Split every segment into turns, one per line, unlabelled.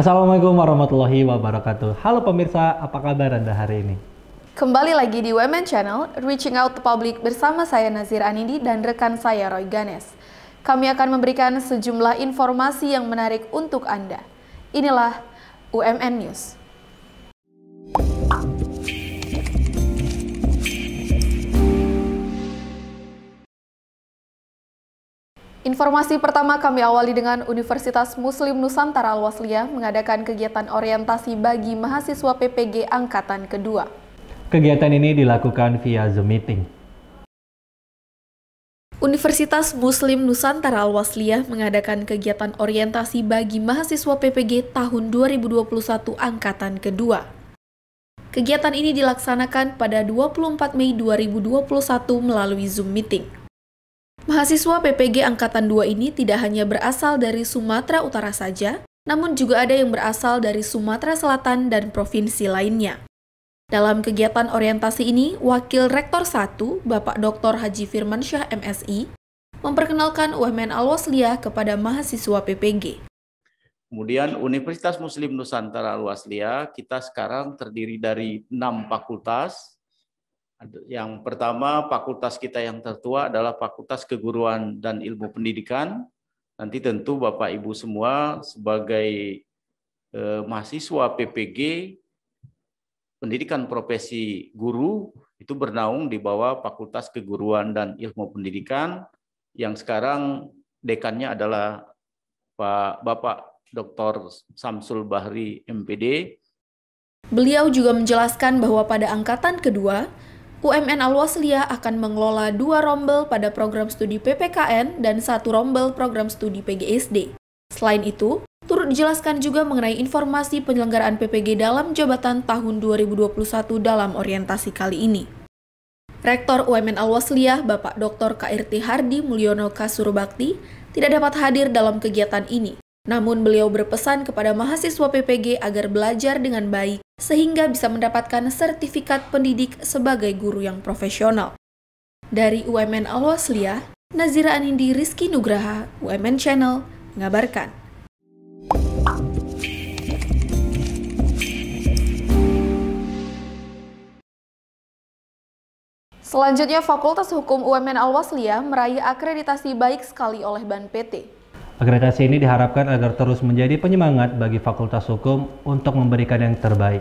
Assalamualaikum warahmatullahi wabarakatuh. Halo pemirsa, apa kabar Anda hari ini?
Kembali lagi di Women Channel, Reaching Out to Public bersama saya Nazir Anindi dan rekan saya Roy Ganes. Kami akan memberikan sejumlah informasi yang menarik untuk Anda. Inilah UMN News. Informasi pertama kami awali dengan Universitas Muslim Nusantara Al-Wasliyah mengadakan kegiatan orientasi bagi mahasiswa PPG Angkatan Kedua.
Kegiatan ini dilakukan via Zoom Meeting.
Universitas Muslim Nusantara Al-Wasliyah mengadakan kegiatan orientasi bagi mahasiswa PPG tahun 2021 Angkatan Kedua. Kegiatan ini dilaksanakan pada 24 Mei 2021 melalui Zoom Meeting. Mahasiswa PPG Angkatan 2 ini tidak hanya berasal dari Sumatera Utara saja, namun juga ada yang berasal dari Sumatera Selatan dan provinsi lainnya. Dalam kegiatan orientasi ini, Wakil Rektor 1, Bapak Dr. Haji Firman Syah, MSI, memperkenalkan UMN Al-Wasliyah kepada mahasiswa PPG.
Kemudian Universitas Muslim Nusantara Al-Wasliyah kita sekarang terdiri dari enam fakultas, yang pertama, fakultas kita yang tertua adalah Fakultas Keguruan dan Ilmu Pendidikan. Nanti tentu Bapak Ibu semua sebagai eh, mahasiswa PPG Pendidikan Profesi Guru itu bernaung di bawah Fakultas Keguruan dan Ilmu Pendidikan yang sekarang dekannya adalah Pak Bapak Dr. Samsul Bahri MPD.
Beliau juga menjelaskan bahwa pada angkatan kedua, UMN Alwaslia akan mengelola dua rombel pada program studi PPKN dan satu rombel program studi PGSD. Selain itu, turut dijelaskan juga mengenai informasi penyelenggaraan PPG dalam jabatan tahun 2021 dalam orientasi kali ini. Rektor UMN al Bapak Dr. KRT Hardi Mulyono Kasurbakti tidak dapat hadir dalam kegiatan ini namun beliau berpesan kepada mahasiswa PPG agar belajar dengan baik sehingga bisa mendapatkan sertifikat pendidik sebagai guru yang profesional. Dari UMN Alwaslia, Nazira Anindi Rizky Nugraha, UMN Channel, mengabarkan. Selanjutnya, Fakultas Hukum UMN Alwaslia meraih akreditasi baik sekali oleh BAN PT.
Akreditasi ini diharapkan agar terus menjadi penyemangat bagi Fakultas Hukum untuk memberikan yang terbaik.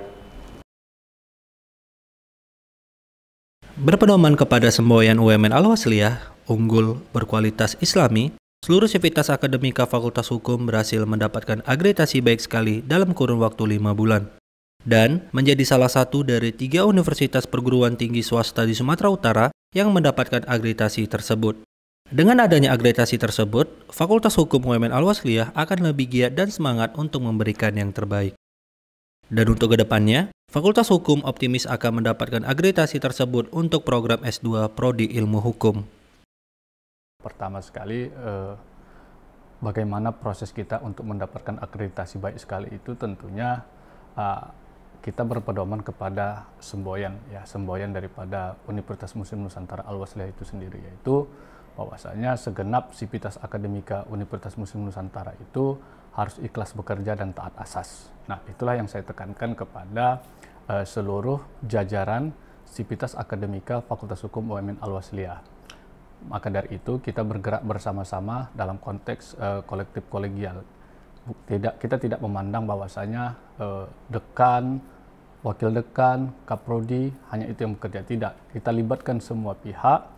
Berpedoman kepada semboyan UMN Al-Wasliyah, unggul berkualitas islami, seluruh sivitas akademika Fakultas Hukum berhasil mendapatkan akreditasi baik sekali dalam kurun waktu 5 bulan. Dan menjadi salah satu dari tiga universitas perguruan tinggi swasta di Sumatera Utara yang mendapatkan akreditasi tersebut. Dengan adanya akreditasi tersebut, Fakultas Hukum UMN Alwasliyah akan lebih giat dan semangat untuk memberikan yang terbaik. Dan untuk kedepannya, Fakultas Hukum optimis akan mendapatkan akreditasi tersebut untuk program S2 Prodi Ilmu Hukum.
Pertama sekali, eh, bagaimana proses kita untuk mendapatkan akreditasi baik sekali itu tentunya eh, kita berpedoman kepada semboyan ya semboyan daripada Universitas Muslim Nusantara Al Wasliyah itu sendiri yaitu bahwasanya segenap sipitas akademika Universitas Muslim Nusantara itu harus ikhlas bekerja dan taat asas. Nah, itulah yang saya tekankan kepada uh, seluruh jajaran sipitas akademika Fakultas Hukum UMN Al Wasliyah. Maka dari itu kita bergerak bersama-sama dalam konteks uh, kolektif kolegial tidak kita tidak memandang bahwasanya eh, dekan, wakil dekan, kaprodi hanya itu yang bekerja tidak. Kita libatkan semua pihak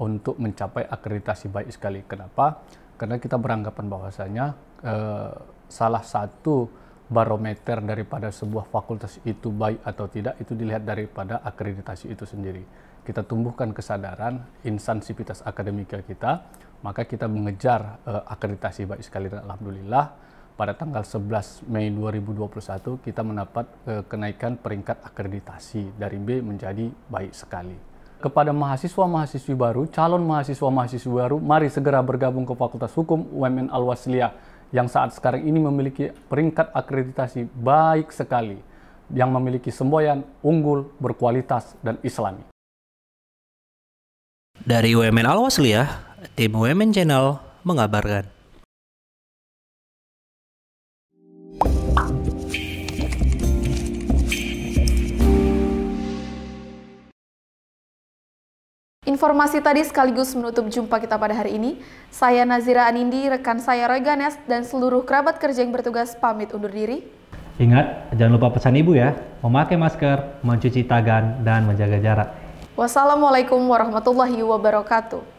untuk mencapai akreditasi baik sekali. Kenapa? Karena kita beranggapan bahwasanya eh, salah satu barometer daripada sebuah fakultas itu baik atau tidak itu dilihat daripada akreditasi itu sendiri. Kita tumbuhkan kesadaran sivitas akademika kita, maka kita mengejar eh, akreditasi baik sekali dan alhamdulillah pada tanggal 11 Mei 2021 kita mendapat eh, kenaikan peringkat akreditasi dari B menjadi baik sekali. Kepada mahasiswa-mahasiswi baru, calon mahasiswa-mahasiswi baru, mari segera bergabung ke Fakultas Hukum UMN Al-Wasliyah yang saat sekarang ini memiliki peringkat akreditasi baik sekali yang memiliki semboyan unggul, berkualitas, dan islami.
Dari UMN Al-Wasliyah, tim UMN Channel mengabarkan.
Informasi tadi sekaligus menutup jumpa kita pada hari ini. Saya Nazira Anindi, rekan saya Roy dan seluruh kerabat kerja yang bertugas pamit undur diri.
Ingat, jangan lupa pesan ibu ya, memakai masker, mencuci tangan, dan menjaga jarak.
Wassalamualaikum warahmatullahi wabarakatuh.